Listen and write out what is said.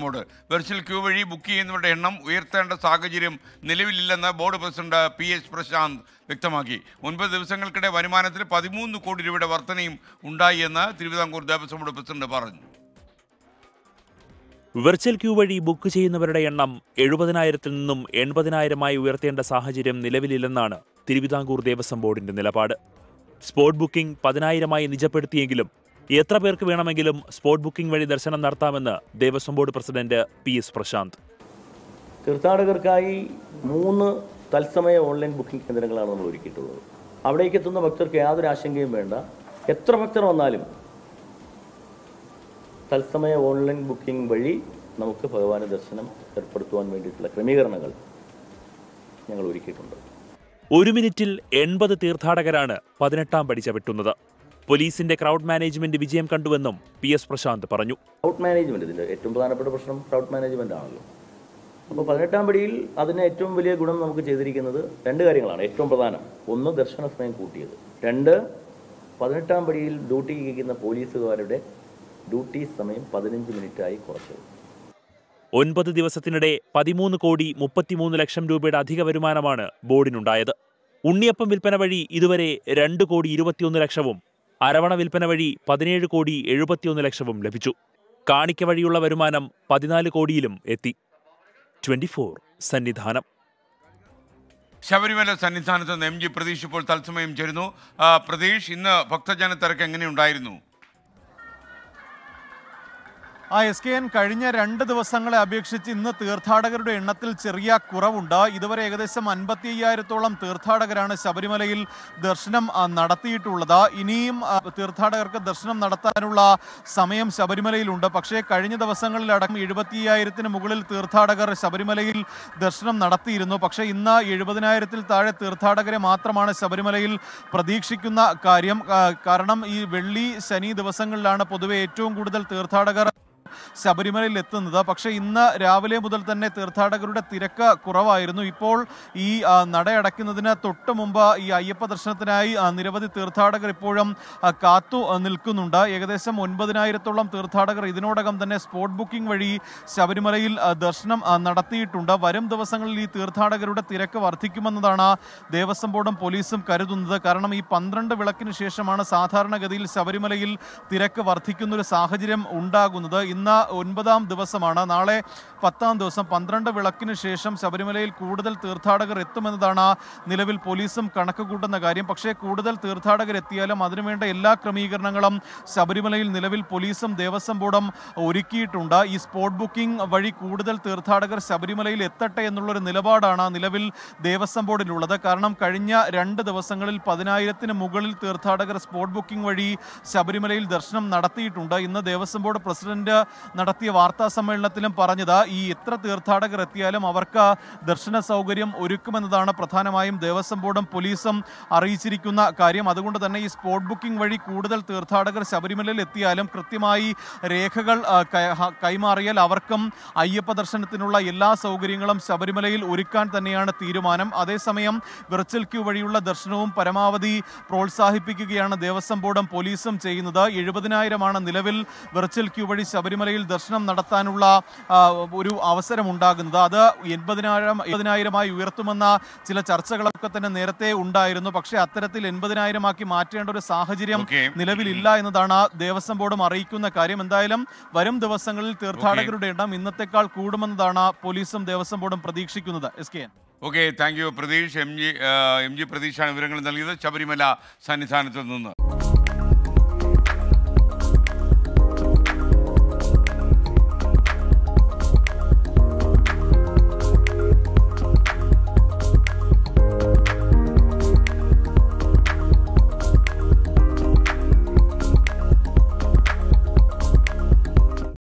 board virtual queue വഴി book ചെയ്യുന്നവരുടെ എണ്ണം ഉയർത്തേണ്ട സാഹചര്യം നിലവിലില്ലെന്ന് board president P H Prashanth വ്യക്തമാക്കി ഒൻപത് ദിവസങ്ങൾക്കിടെ വരുമാനത്തിൽ പതിമൂന്ന് കോടി രൂപയുടെ വർധനയും ഉണ്ടായി എന്ന് തിരുവിതാംകൂർ ദേവസ്വം ബോർഡ് പ്രസിഡന്റ് പറഞ്ഞു വെർച്വൽ ക്യൂ വഴി ബുക്ക് ചെയ്യുന്നവരുടെ എണ്ണം എഴുപതിനായിരത്തിൽ നിന്നും എൺപതിനായിരമായി ഉയർത്തേണ്ട സാഹചര്യം നിലവിലില്ലെന്നാണ് തിരുവിതാംകൂർ ദേവസ്വം ബോർഡിന്റെ നിലപാട് സ്പോട്ട് ബുക്കിംഗ് പതിനായിരമായി നിജപ്പെടുത്തിയെങ്കിലും എത്ര പേർക്ക് വേണമെങ്കിലും സ്പോട്ട് ബുക്കിംഗ് വഴി ദർശനം നടത്താമെന്ന് Devaswom board president P S Prashanth തീർത്ഥാടകർക്കായി മൂന്ന് തത്സമയ ഓൺലൈൻ ബുക്കിംഗ് കേന്ദ്രങ്ങളാണ് നമ്മൾ ഒരുക്കിയിട്ടുള്ളത് അവിടേക്ക് എത്തുന്ന ഭക്തർക്ക് യാതൊരു ആശങ്കയും വേണ്ട എത്ര ഭക്തർ വന്നാലും തത്സമയ ഓൺലൈൻ ബുക്കിംഗ് വഴി നമുക്ക് ഭഗവാന് ദർശനം ഏർപ്പെടുത്തുവാൻ വേണ്ടിയിട്ടുള്ള ക്രമീകരണങ്ങൾ ഞങ്ങൾ ഒരുക്കിയിട്ടുണ്ട് ഒരു മിനിറ്റിൽ എൺപത് തീർത്ഥാടകരാണ് പതിനെട്ടാം പടി ചവിട്ടുന്നത് പോലീസിന്റെ ക്രൗഡ് മാനേജ്മെന്റ് വിജയം കണ്ടുവെന്നും പി എസ് പ്രശാന്ത് പറഞ്ഞു ക്രൗഡ് മാനേജ്മെന്റ് ഇതിന്റെ ഏറ്റവും പ്രധാനപ്പെട്ട പ്രശ്നം ക്രൗഡ് മാനേജ്മെന്റ് ആണല്ലോ അപ്പോൾ പതിനെട്ടാം പടിയിൽ അതിന് ഏറ്റവും വലിയ ഗുണം നമുക്ക് ചെയ്തിരിക്കുന്നത് രണ്ട് കാര്യങ്ങളാണ് ഏറ്റവും പ്രധാനം ഒന്ന് ദർശന സമയം കൂട്ടിയത് രണ്ട് പതിനെട്ടാം പടിയിൽ ഡ്യൂട്ടി ചെയ്യുന്ന പോലീസുകാരുടെ ഡ്യൂട്ടി സമയം പതിനഞ്ച് മിനിറ്റായി കുറച്ചത് ഒൻപത് ദിവസത്തിനിടെ പതിമൂന്ന് കോടി മുപ്പത്തിമൂന്ന് ലക്ഷം രൂപയുടെ അധിക വരുമാനമാണ് ബോർഡിനുണ്ടായത് ഉണ്ണിയപ്പം വിൽപ്പന വഴി ഇതുവരെ രണ്ട് കോടി ഇരുപത്തിയൊന്ന് ലക്ഷവും അരവണ വിൽപ്പന വഴി പതിനേഴ് കോടി എഴുപത്തിയൊന്ന് ലക്ഷവും ലഭിച്ചു കാണിക്ക വഴിയുള്ള വരുമാനം പതിനാല് കോടിയിലും എത്തി ട്വന്റി ഫോർ സന്നിധാനം ശബരിമല സന്നിധാനത്ത് നിന്ന് എം ജി പ്രതീഷ് ഇപ്പോൾ തത്സമയം ചേരുന്നു പ്രതീഷ് ഇന്ന് തിരക്ക് എങ്ങനെയുണ്ടായിരുന്നു ആ എസ് കെ എൻ കഴിഞ്ഞ രണ്ട് ദിവസങ്ങളെ അപേക്ഷിച്ച് ഇന്ന് തീർത്ഥാടകരുടെ എണ്ണത്തിൽ ചെറിയ കുറവുണ്ട് ഇതുവരെ ഏകദേശം അൻപത്തി അയ്യായിരത്തോളം തീർത്ഥാടകരാണ് ശബരിമലയിൽ ദർശനം നടത്തിയിട്ടുള്ളത് ഇനിയും തീർത്ഥാടകർക്ക് ദർശനം നടത്താനുള്ള സമയം ശബരിമലയിലുണ്ട് പക്ഷേ കഴിഞ്ഞ ദിവസങ്ങളിൽ അടക്കം എഴുപത്തി അയ്യായിരത്തിന് മുകളിൽ തീർത്ഥാടകർ ശബരിമലയിൽ ദർശനം നടത്തിയിരുന്നു പക്ഷേ ഇന്ന് എഴുപതിനായിരത്തിൽ താഴെ തീർത്ഥാടകരെ മാത്രമാണ് ശബരിമലയിൽ പ്രതീക്ഷിക്കുന്ന കാര്യം കാരണം ഈ വെള്ളി ശനി ദിവസങ്ങളിലാണ് പൊതുവെ ഏറ്റവും കൂടുതൽ തീർത്ഥാടകർ ശബരിമലയിൽ എത്തുന്നത് പക്ഷേ ഇന്ന് രാവിലെ മുതൽ തന്നെ തീർത്ഥാടകരുടെ തിരക്ക് കുറവായിരുന്നു ഇപ്പോൾ ഈ നടയടയ്ക്കുന്നതിന് തൊട്ട് മുമ്പ് ഈ അയ്യപ്പ ദർശനത്തിനായി നിരവധി തീർത്ഥാടകർ ഇപ്പോഴും കാത്തു നിൽക്കുന്നുണ്ട് ഏകദേശം ഒൻപതിനായിരത്തോളം തീർത്ഥാടകർ ഇതിനോടകം തന്നെ സ്പോട്ട് ബുക്കിംഗ് വഴി ശബരിമലയിൽ ദർശനം നടത്തിയിട്ടുണ്ട് വരും ദിവസങ്ങളിൽ ഈ തീർത്ഥാടകരുടെ തിരക്ക് വർദ്ധിക്കുമെന്നതാണ് ദേവസ്വം ബോർഡും പോലീസും കരുതുന്നത് കാരണം ഈ പന്ത്രണ്ട് വിളക്കിന് ശേഷമാണ് സാധാരണഗതിയിൽ ശബരിമലയിൽ തിരക്ക് വർദ്ധിക്കുന്നൊരു സാഹചര്യം ഉണ്ടാകുന്നത് ഇന്ന് ഒൻപതാം ദിവസമാണ് നാളെ പത്താം ദിവസം പന്ത്രണ്ട് വിളക്കിന് ശേഷം ശബരിമലയിൽ കൂടുതൽ തീർത്ഥാടകർ എത്തുമെന്നതാണ് നിലവിൽ പോലീസും കണക്ക് കൂട്ടുന്ന കാര്യം പക്ഷേ കൂടുതൽ തീർത്ഥാടകർ എത്തിയാലും അതിനുവേണ്ട എല്ലാ ക്രമീകരണങ്ങളും ശബരിമലയിൽ നിലവിൽ പോലീസും ദേവസ്വം ബോർഡും ഒരുക്കിയിട്ടുണ്ട് ഈ സ്പോട്ട് ബുക്കിംഗ് വഴി കൂടുതൽ തീർത്ഥാടകർ ശബരിമലയിൽ എത്തട്ടെ എന്നുള്ളൊരു നിലപാടാണ് നിലവിൽ ദേവസ്വം ബോർഡിലുള്ളത് കാരണം കഴിഞ്ഞ രണ്ട് ദിവസങ്ങളിൽ പതിനായിരത്തിന് മുകളിൽ തീർത്ഥാടകർ സ്പോട്ട് ബുക്കിംഗ് വഴി ശബരിമലയിൽ ദർശനം നടത്തിയിട്ടുണ്ട് ഇന്ന് ദേവസ്വം ബോർഡ് പ്രസിഡന്റ് നടത്തിയ വാർത്താ സമ്മേളനത്തിലും പറഞ്ഞത് ഈ എത്ര തീർത്ഥാടകർ എത്തിയാലും അവർക്ക് ദർശന സൗകര്യം ഒരുക്കുമെന്നതാണ് പ്രധാനമായും ദേവസ്വം ബോർഡും പോലീസും അറിയിച്ചിരിക്കുന്ന കാര്യം അതുകൊണ്ട് തന്നെ ഈ സ്പോട്ട് ബുക്കിംഗ് വഴി കൂടുതൽ തീർത്ഥാടകർ ശബരിമലയിൽ എത്തിയാലും കൃത്യമായി രേഖകൾ കൈമാറിയാൽ അവർക്കും അയ്യപ്പ ദർശനത്തിനുള്ള എല്ലാ സൗകര്യങ്ങളും ശബരിമലയിൽ ഒരുക്കാൻ തന്നെയാണ് തീരുമാനം അതേസമയം വെർച്വൽ ക്യൂ വഴിയുള്ള ദർശനവും പരമാവധി പ്രോത്സാഹിപ്പിക്കുകയാണ് ദേവസ്വം ബോർഡും പോലീസും ചെയ്യുന്നത് എഴുപതിനായിരമാണ് നിലവിൽ വെർച്വൽ ക്യൂ വഴി ശബരിമല ശബരിമലയിൽ ദർശനം നടത്താനുള്ള ഒരു അവസരമുണ്ടാകുന്നത് അത് എൺപതിനായിരം എൺപതിനായിരമായി ഉയർത്തുമെന്ന ചില ചർച്ചകളൊക്കെ തന്നെ നേരത്തെ ഉണ്ടായിരുന്നു പക്ഷേ അത്തരത്തിൽ എൺപതിനായിരമാക്കി മാറ്റേണ്ട ഒരു സാഹചര്യം നിലവിലില്ല എന്നതാണ് ദേവസ്വം ബോർഡും അറിയിക്കുന്ന കാര്യം എന്തായാലും വരും ദിവസങ്ങളിൽ തീർത്ഥാടകരുടെ എണ്ണം ഇന്നത്തെക്കാൾ കൂടുമെന്നതാണ് പോലീസും ദേവസ്വം ബോർഡും പ്രതീക്ഷിക്കുന്നത് S K N okay thank you Pratheesh M G M G പ്രതീഷാണ് വിവരങ്ങൾ നൽകിയത് ശബരിമല സന്നിധാനത്തു നിന്ന്